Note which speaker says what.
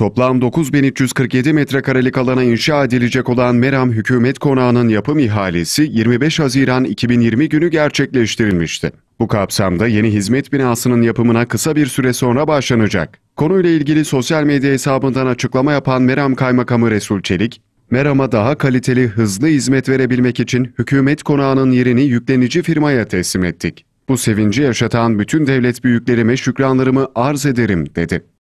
Speaker 1: Toplam 9347 metrekarelik alana inşa edilecek olan Meram Hükümet Konağı'nın yapım ihalesi 25 Haziran 2020 günü gerçekleştirilmişti. Bu kapsamda yeni hizmet binasının yapımına kısa bir süre sonra başlanacak. Konuyla ilgili sosyal medya hesabından açıklama yapan Meram Kaymakamı Resul Çelik, Meram'a daha kaliteli, hızlı hizmet verebilmek için hükümet konağının yerini yüklenici firmaya teslim ettik. Bu sevinci yaşatan bütün devlet büyüklerime şükranlarımı arz ederim dedi.